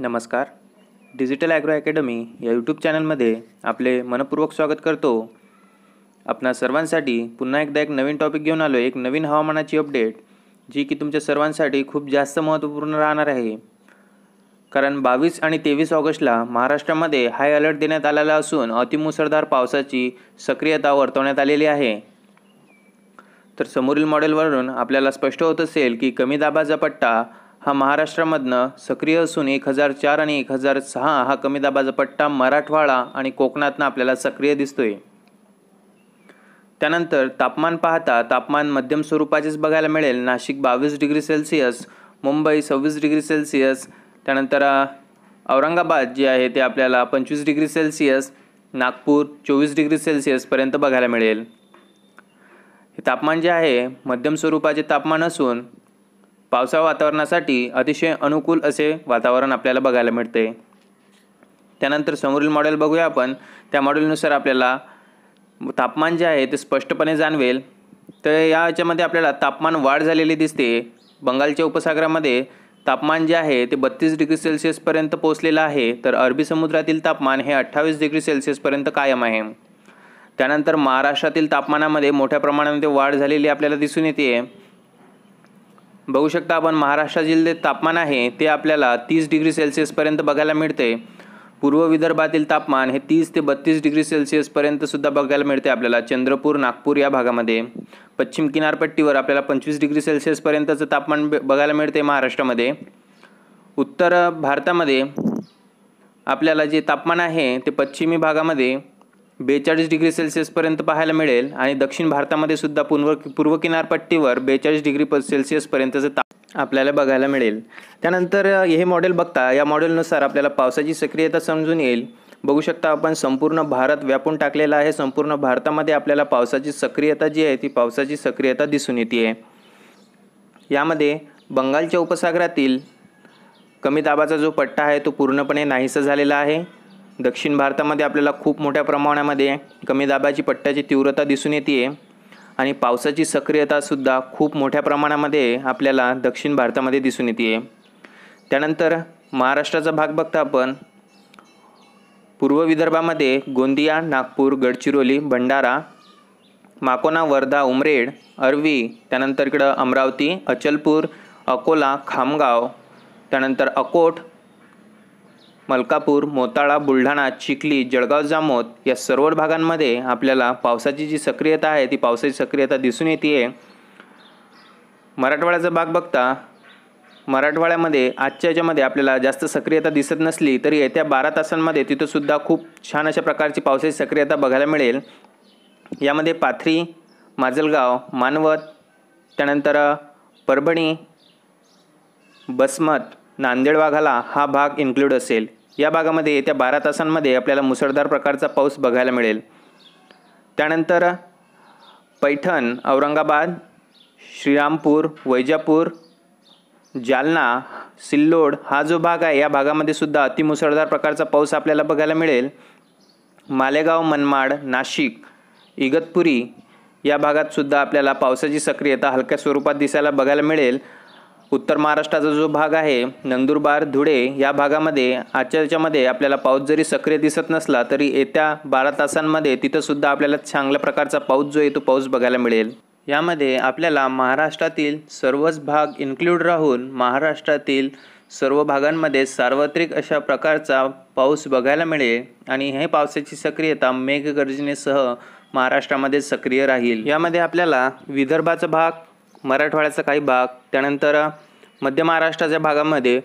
नमस्कार digital agro academy या YouTube चॅनलमध्ये आपले मनपूर्वक स्वागत करतो आपणा सर्वांसाठी पुन्हा एकदा एक नवीन टॉपिक घेऊन आलो एक नवीन हवामानाची अपडेट जी की तुमच्या सर्वांसाठी खूप जास्त महत्त्वपूर्ण राहणार आहे कारण बावीस आणि तेवीस ऑगस्टला महाराष्ट्रामध्ये हाय अलर्ट देण्यात आलेला असून अतिमुसळधार पावसाची सक्रियता वर्तवण्यात आलेली आहे तर समोरील मॉडेलवरून आपल्याला स्पष्ट होत असेल की कमी दाबाचा पट्टा हा महाराष्ट्रामधनं सक्रिय असून एक हजार चार आणि एक हजार सहा हा कमी दाबाचा पट्टा मराठवाडा आणि कोकणातनं आपल्याला सक्रिय दिसतोय त्यानंतर तापमान पाहता तापमान मध्यम स्वरूपाचेच बघायला मिळेल नाशिक बावीस डिग्री सेल्सिअस मुंबई सव्वीस डिग्री सेल्सिअस त्यानंतर औरंगाबाद जे आहे ते आपल्याला पंचवीस डिग्री सेल्सिअस नागपूर चोवीस डिग्री सेल्सिअसपर्यंत बघायला मिळेल हे तापमान जे आहे मध्यम स्वरूपाचे तापमान असून पावसाळा वातावरणासाठी अतिशय अनुकूल असे वातावरण आपल्याला बघायला मिळते त्यानंतर समोरील मॉडेल बघूया आपण त्या मॉडेलनुसार आपल्याला तापमान जे आहे ते स्पष्टपणे जाणवेल तर या याच्यामध्ये आपल्याला तापमान वाढ झालेली दिसते बंगालच्या उपसागरामध्ये तापमान जे आहे ते बत्तीस डिग्री सेल्सिअसपर्यंत पोहोचलेलं आहे तर अरबी समुद्रातील तापमान हे अठ्ठावीस डिग्री सेल्सिअसपर्यंत कायम आहे त्यानंतर महाराष्ट्रातील तापमानामध्ये मोठ्या प्रमाणामध्ये वाढ झालेली आपल्याला दिसून येते बघू शकता आपण महाराष्ट्रातील जे तापमान आहे ते आपल्याला तीस डिग्री सेल्सिअसपर्यंत बघायला मिळते पूर्व विदर्भातील तापमान हे तीस ते बत्तीस डिग्री सेल्सिअसपर्यंतसुद्धा बघायला मिळते आपल्याला चंद्रपूर नागपूर या भागामध्ये पश्चिम किनारपट्टीवर आपल्याला पंचवीस डिग्री सेल्सिअसपर्यंतचं तापमान बघायला मिळते महाराष्ट्रामध्ये उत्तर भारतामध्ये आपल्याला जे तापमान आहे ते पश्चिमी भागामध्ये बेचाळीस डिग्री सेल्सिअसपर्यंत पाहायला मिळेल आणि दक्षिण भारतामध्ये सुद्धा पूर्व पूर्व किनारपट्टीवर बेचाळीस डिग्री प सेल्सिअसपर्यंतचं ताप आपल्याला बघायला मिळेल त्यानंतर हे मॉडेल बघता या मॉडेलनुसार आपल्याला पावसाची सक्रियता समजून येईल बघू शकता आपण संपूर्ण भारत व्यापून टाकलेला आहे संपूर्ण भारतामध्ये आपल्याला पावसाची सक्रियता जी आहे ती पावसाची सक्रियता दिसून येते आहे यामध्ये बंगालच्या उपसागरातील कमी दाबाचा जो पट्टा आहे तो पूर्णपणे नाहीसा झालेला आहे दक्षिण भारतामध्ये आपल्याला खूप मोठ्या प्रमाणामध्ये कमी दाबाची पट्ट्याची तीव्रता दिसून येते आणि पावसाची सक्रियतासुद्धा खूप मोठ्या प्रमाणामध्ये आपल्याला दक्षिण भारतामध्ये दिसून येते त्यानंतर महाराष्ट्राचा भाग बघता आपण पूर्व विदर्भामध्ये गोंदिया नागपूर गडचिरोली भंडारा माकोना वर्धा उमरेड अरवी त्यानंतर इकडं अमरावती अचलपूर अकोला खामगाव त्यानंतर अकोट मलकापूर मोताळा बुलढाणा चिखली जळगाव जामोद या सर्व भागांमध्ये आपल्याला पावसाची जी सक्रियता आहे ती पावसाची सक्रियता दिसून येते आहे मराठवाड्याचा भाग बघता मराठवाड्यामध्ये आजच्या याच्यामध्ये आपल्याला जास्त सक्रियता दिसत नसली तरी येत्या बारा तासांमध्ये तिथंसुद्धा खूप छान अशा प्रकारची पावसाची सक्रियता बघायला मिळेल यामध्ये पाथरी माजलगाव मानवत त्यानंतर परभणी बसमत नांदेड वाघाला हा भाग इन्क्लूड असेल या भागामध्ये येत्या बारा तासांमध्ये आपल्याला मुसळधार प्रकारचा पाऊस बघायला मिळेल त्यानंतर पैठण औरंगाबाद श्रीरामपूर वैजापूर जालना सिल्लोड हा जो भाग आहे या भागामध्ये सुद्धा अतिमुसळधार प्रकारचा पाऊस आपल्याला बघायला मिळेल मालेगाव मनमाड नाशिक इगतपुरी या भागात सुद्धा आपल्याला पावसाची सक्रियता हलक्या स्वरूपात दिसायला बघायला मिळेल उत्तर महाराष्ट्राचा जो भाग आहे नंदुरबार धुळे या भागामध्ये आजच्या याच्यामध्ये आपल्याला पाऊस जरी सक्रिय दिसत नसला तरी येत्या बारा तासांमध्ये तिथंसुद्धा आपल्याला चांगल्या प्रकारचा पाऊस जो आहे तो पाऊस बघायला मिळेल यामध्ये आपल्याला महाराष्ट्रातील सर्वच भाग इन्क्लूड राहून महाराष्ट्रातील सर्व भागांमध्ये सार्वत्रिक अशा प्रकारचा पाऊस बघायला मिळेल आणि हे पावसाची सक्रियता मेघगर्जनेसह महाराष्ट्रामध्ये सक्रिय राहील यामध्ये आपल्याला विदर्भाचा भाग मराठवाड्याचा काही भाग त्यानंतर मध्य महाराष्ट्राच्या भागामध्ये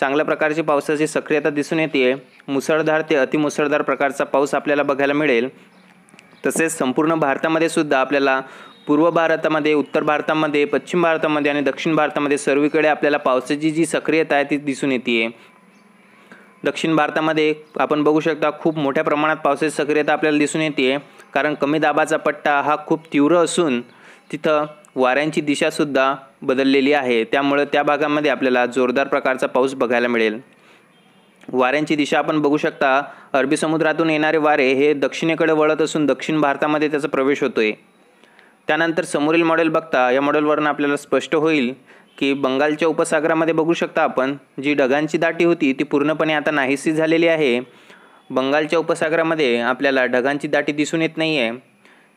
चांगल्या प्रकारची पावसाची सक्रियता दिसून येते मुसळधार ते अतिमुसळधार प्रकारचा पाऊस आपल्याला बघायला मिळेल तसेच संपूर्ण भारतामध्ये सुद्धा आपल्याला पूर्व भारतामध्ये उत्तर भारतामध्ये पश्चिम भारतामध्ये आणि दक्षिण भारतामध्ये सर्वीकडे आपल्याला पावसाची जी सक्रियता आहे ती दिसून येते दक्षिण भारतामध्ये आपण बघू शकता खूप मोठ्या प्रमाणात पावसाची सक्रियता आपल्याला दिसून येते कारण कमी दाबाचा पट्टा हा खूप तीव्र असून तिथं वाऱ्यांची दिशासुद्धा बदललेली आहे त्यामुळं त्या भागामध्ये आपल्याला जोरदार प्रकारचा पाऊस बघायला मिळेल वाऱ्यांची दिशा आपण बघू शकता अरबी समुद्रातून येणारे वारे हे दक्षिणेकडे वळत असून दक्षिण भारतामध्ये त्याचा प्रवेश होतो आहे त्यानंतर समोरील मॉडेल बघता या मॉडेलवरून आपल्याला स्पष्ट होईल की बंगालच्या उपसागरामध्ये बघू शकता आपण जी ढगांची दाटी होती ती पूर्णपणे आता नाहीशी झालेली आहे बंगालच्या उपसागरामध्ये आपल्याला ढगांची दाटी दिसून येत नाही आहे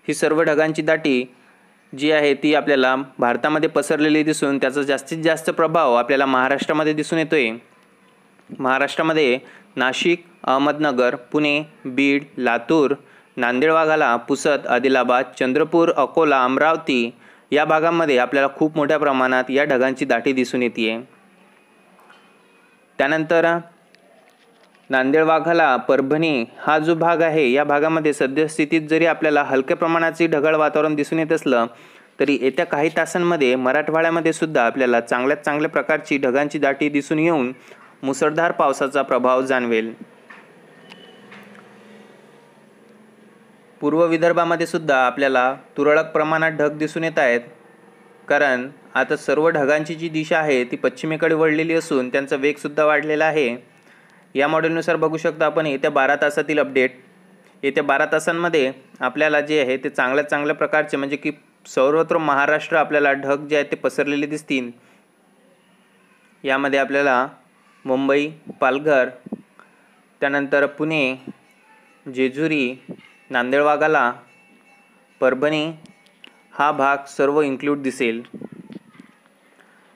ही सर्व ढगांची दाटी जी आहे ती आपल्याला भारतामध्ये पसरलेली दिसून त्याचा जास्तीत जास्त प्रभाव आपल्याला महाराष्ट्रामध्ये दिसून येतोय महाराष्ट्रामध्ये नाशिक अहमदनगर पुणे बीड लातूर नांदेड वाघाला पुसद आदिलाबाद चंद्रपूर अकोला अमरावती या भागांमध्ये आपल्याला खूप मोठ्या प्रमाणात या ढगांची दाटी दिसून येते त्यानंतर नांदेड वाघाला परभणी हा जो भाग आहे या भागामध्ये सद्यस्थितीत जरी आपल्याला हलक्या प्रमाणाचे ढगाळ वातावरण दिसून येत असलं तरी येत्या काही तासांमध्ये मराठवाड्यामध्ये सुद्धा आपल्याला चांगल्यात चांगल्या प्रकारची ढगांची दाटी दिसून येऊन मुसळधार पावसाचा प्रभाव जाणवेल पूर्व विदर्भामध्ये सुद्धा आपल्याला तुरळक प्रमाणात ढग दिसून येत आहेत कारण आता सर्व ढगांची जी दिशा आहे ती पश्चिमेकडे वळलेली असून त्यांचा वेगसुद्धा वाढलेला आहे या मॉडेलनुसार बघू शकता आपण येत्या बारा तासातील अपडेट येत्या बारा तासांमध्ये आपल्याला जे आहे ते चांगल्या चांगल्या प्रकारचे म्हणजे की सर्वत्र महाराष्ट्र आपल्याला ढग जे आहे ते पसरलेले दिसतील यामध्ये आपल्याला मुंबई पालघर त्यानंतर पुणे जेजुरी नांदेडवागाला परभणी हा भाग सर्व इन्क्लूड दिसेल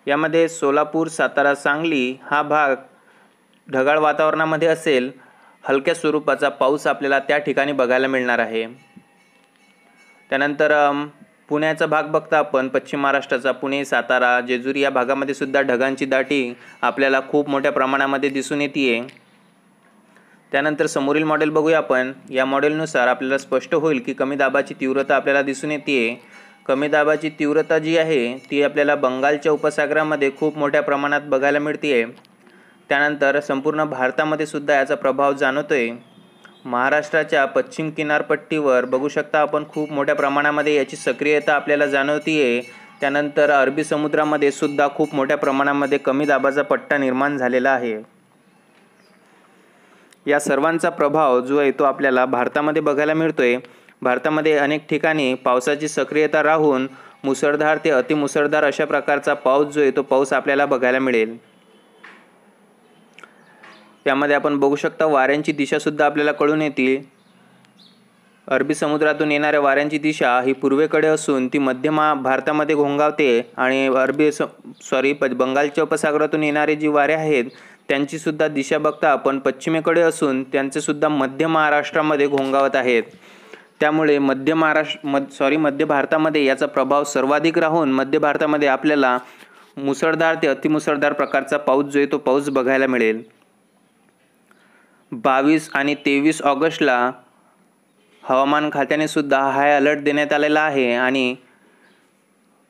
यामध्ये सोलापूर सातारा सांगली हा भाग ढगाळ वातावरणामध्ये असेल हलक्या स्वरूपाचा पाऊस आपल्याला त्या ठिकाणी बघायला मिळणार आहे त्यानंतर पुण्याचा भाग बघता आपण पश्चिम महाराष्ट्राचा पुणे सातारा जेजुरी या भागामध्ये सुद्धा ढगांची दाटी आपल्याला खूप मोठ्या प्रमाणामध्ये दिसून येते त्यानंतर समोरील मॉडेल बघूया आपण या मॉडेलनुसार आपल्याला स्पष्ट होईल की कमी दाबाची तीव्रता आपल्याला दिसून येते कमी दाबाची तीव्रता जी आहे ती आपल्याला बंगालच्या उपसागरामध्ये खूप मोठ्या प्रमाणात बघायला मिळते आहे त्यानंतर संपूर्ण भारतामध्ये सुद्धा याचा प्रभाव जाणवतो आहे महाराष्ट्राच्या पश्चिम किनारपट्टीवर बघू शकता आपण खूप मोठ्या प्रमाणामध्ये याची सक्रियता आपल्याला जाणवती आहे त्यानंतर अरबी समुद्रामध्ये सुद्धा खूप मोठ्या प्रमाणामध्ये कमी दाबाचा पट्टा निर्माण झालेला आहे या सर्वांचा प्रभाव जो आहे तो आपल्याला भारतामध्ये बघायला मिळतोय भारतामध्ये अनेक ठिकाणी पावसाची सक्रियता राहून मुसळधार ते अतिमुसळधार अशा प्रकारचा पाऊस जो आहे तो पाऊस आपल्याला बघायला मिळेल त्यामध्ये आपण बघू शकता वाऱ्यांची दिशासुद्धा आपल्याला कळून येते अरबी समुद्रातून येणाऱ्या वाऱ्यांची दिशा ही पूर्वेकडे असून ती मध्य महा भारतामध्ये घोंगावते आणि अरबी स सॉरी प बंगालच्या उपसागरातून येणारे जी वारे आहेत त्यांचीसुद्धा दिशा बघता आपण पश्चिमेकडे असून त्यांचेसुद्धा मध्य महाराष्ट्रामध्ये घोंगावत आहेत त्यामुळे मध्य महाराष्ट्र म सॉरी मध्य भारतामध्ये याचा प्रभाव सर्वाधिक राहून मध्य भारतामध्ये आपल्याला मुसळधार ते अतिमुसळधार प्रकारचा पाऊस जो आहे तो पाऊस बघायला मिळेल बावीस आणि तेवीस ऑगस्टला हवामान खात्याने सुद्धा हाय अलर्ट देण्यात आलेला आहे आणि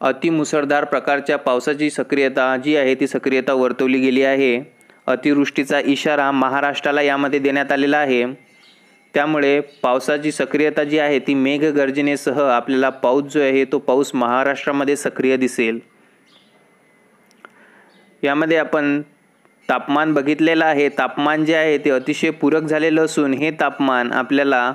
अतिमुसळधार प्रकारच्या पावसाची सक्रियता जी आहे ती सक्रियता वर्तवली गेली आहे अतिवृष्टीचा इशारा महाराष्ट्राला यामध्ये देण्यात आलेला आहे त्यामुळे पावसाची सक्रियता जी आहे ती मेघगर्जनेसह आपल्याला पाऊस जो आहे तो पाऊस महाराष्ट्रामध्ये सक्रिय दिसेल यामध्ये आपण तापमान बघितलेलं आहे तापमान जे आहे ते अतिशय पूरक झालेलं असून हे तापमान आपल्याला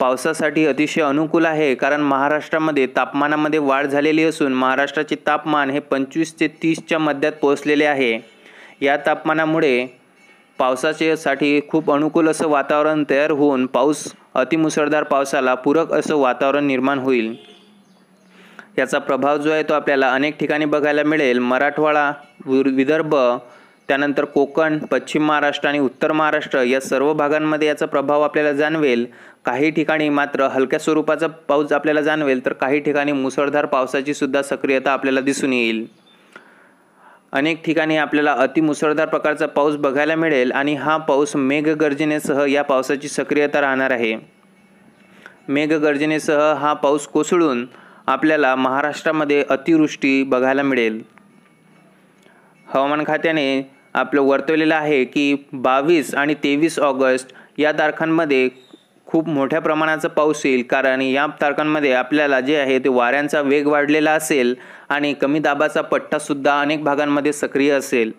पावसासाठी अतिशय अनुकूल आहे कारण महाराष्ट्रामध्ये तापमानामध्ये वाढ झालेली असून महाराष्ट्राचे तापमान हे पंचवीस ते तीसच्या मध्यात पोहोचलेले आहे या तापमानामुळे पावसाच्यासाठी खूप अनुकूल असं वातावरण तयार होऊन पाऊस अतिमुसळधार पावसाला पूरक असं वातावरण निर्माण होईल याचा प्रभाव जो आहे तो आपल्याला अनेक ठिकाणी बघायला मिळेल मराठवाडा विदर्भ त्यानंतर कोकण पश्चिम महाराष्ट्र आणि उत्तर महाराष्ट्र या सर्व भागांमध्ये याचा प्रभाव आपल्याला जाणवेल काही ठिकाणी मात्र हलक्या स्वरूपाचा पाऊस आपल्याला जाणवेल तर काही ठिकाणी मुसळधार पावसाची सुद्धा सक्रियता आपल्याला दिसून येईल अनेक ठिकाणी आपल्याला अतिमुसळधार प्रकारचा पाऊस बघायला मिळेल आणि हा पाऊस मेघगर्जनेसह या पावसाची सक्रियता राहणार आहे मेघगर्जनेसह हा पाऊस कोसळून आपल्याला महाराष्ट्रामध्ये अतिवृष्टी बघायला मिळेल हवामान खात्याने आपलं वर्तवलेलं आहे की बावीस आणि तेवीस ऑगस्ट या तारखांमध्ये खूप मोठ्या प्रमाणाचा पाऊस येईल कारण या तारखांमध्ये आपल्याला जे आहे ते वाऱ्यांचा वेग वाढलेला असेल आणि कमी दाबाचा पट्टासुद्धा अनेक भागांमध्ये सक्रिय असेल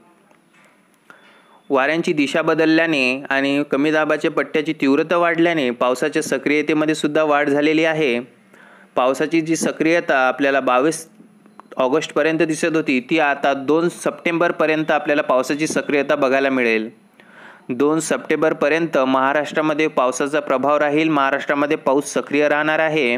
वाऱ्यांची दिशा बदलल्याने आणि कमी दाबाच्या पट्ट्याची तीव्रता वाढल्याने पावसाच्या सक्रियतेमध्ये सुद्धा वाढ झालेली आहे पावसाची जी सक्रियता आपल्याला बावीस ऑगस्टपर्यंत दिसत होती ती आता दोन सप्टेंबरपर्यंत आपल्याला पावसाची सक्रियता बघायला मिळेल दोन सप्टेंबरपर्यंत महाराष्ट्रामध्ये पावसाचा प्रभाव राहील महाराष्ट्रामध्ये पाऊस सक्रिय राहणार आहे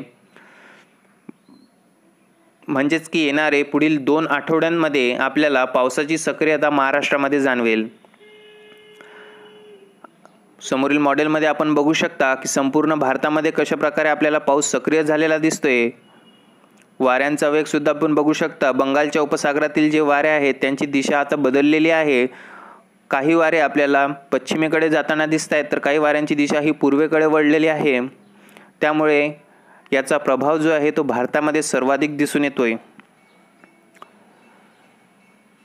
म्हणजेच की येणारे पुढील दोन आठवड्यांमध्ये आपल्याला पावसाची सक्रियता महाराष्ट्रामध्ये जाणवेल समोरील मॉडेलमध्ये आपण बघू शकता की संपूर्ण भारतामध्ये कशाप्रकारे आपल्याला पाऊस सक्रिय झालेला दिसतोय वाऱ्यांचा वेगसुद्धा आपण बघू शकता बंगालच्या उपसागरातील जे वारे आहेत त्यांची दिशा आता बदललेली आहे काही वारे आपल्याला पश्चिमेकडे जाताना दिसत आहेत तर काही वाऱ्यांची दिशा ही पूर्वेकडे वळलेली आहे त्यामुळे याचा प्रभाव जो आहे तो भारतामध्ये सर्वाधिक दिसून येतोय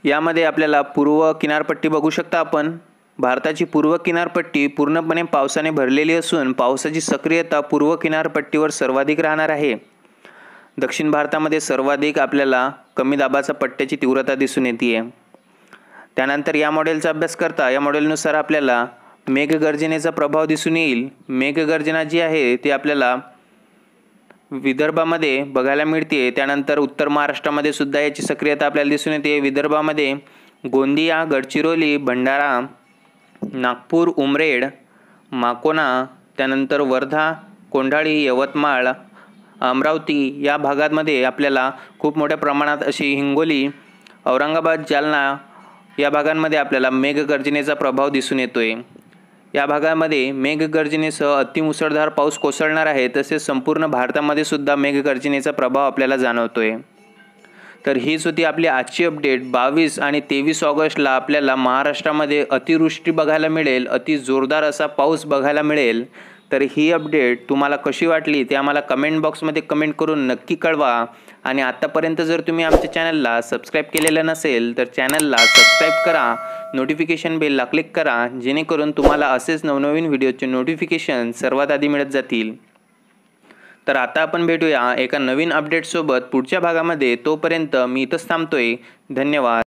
यामध्ये आपल्याला पूर्व किनारपट्टी बघू शकता आपण भारताची पूर्व किनारपट्टी पूर्णपणे पावसाने भरलेली असून पावसाची सक्रियता पूर्व किनारपट्टीवर सर्वाधिक राहणार आहे दक्षिण भारतामध्ये सर्वाधिक आपल्याला कमी दाबाचा पट्ट्याची तीव्रता दिसून येते आहे त्यानंतर या मॉडेलचा अभ्यास करता या मॉडेलनुसार आपल्याला मेघगर्जनेचा प्रभाव दिसून येईल मेघगर्जना जी आहे ती आपल्याला विदर्भामध्ये बघायला मिळते त्यानंतर उत्तर महाराष्ट्रामध्ये सुद्धा याची सक्रियता आपल्याला दिसून येते विदर्भामध्ये गोंदिया गडचिरोली भंडारा नागपूर उमरेड माकोना त्यानंतर वर्धा कोंढाळी यवतमाळ अमरावती या भागामध्ये आपल्याला खूप मोठ्या प्रमाणात अशी हिंगोली औरंगाबाद जालना या भागांमध्ये आपल्याला मेघगर्जनेचा प्रभाव दिसून येतो आहे या भागामध्ये मेघगर्जनेसह अतिमुसळधार पाऊस कोसळणार आहे तसेच संपूर्ण भारतामध्ये सुद्धा मेघगर्जनेचा प्रभाव आपल्याला जाणवतो आहे तर हीच होती आपली आजची अपडेट बावीस आणि तेवीस ऑगस्टला आपल्याला महाराष्ट्रामध्ये अतिवृष्टी बघायला मिळेल अति जोरदार असा पाऊस बघायला मिळेल तर ही अपडेट तुम्हाला कशी वाटली ते आम्हाला कमेंट बॉक्समध्ये कमेंट करून नक्की कळवा आणि आत्तापर्यंत जर तुम्ही आमच्या चॅनलला सबस्क्राईब केलेलं नसेल तर चॅनलला सबस्क्राईब करा नोटिफिकेशन बेलला क्लिक करा जेणेकरून तुम्हाला असेच नवनवीन व्हिडिओचे नोटिफिकेशन सर्वात आधी मिळत जातील तर आता आपण भेटूया एका नवीन अपडेटसोबत पुढच्या भागामध्ये तोपर्यंत मी इथंच थांबतोय धन्यवाद